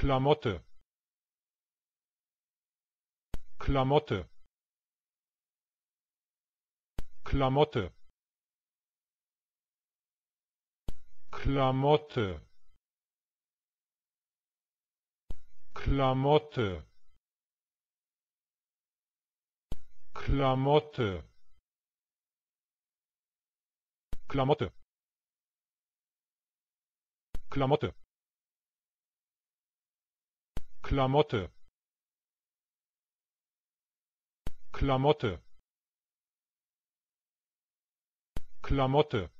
Klamotte Klamotte Klamotte Klamotte Klamotte Klamotte Klamotte Klamotte Klamotte Klamotte Klamotte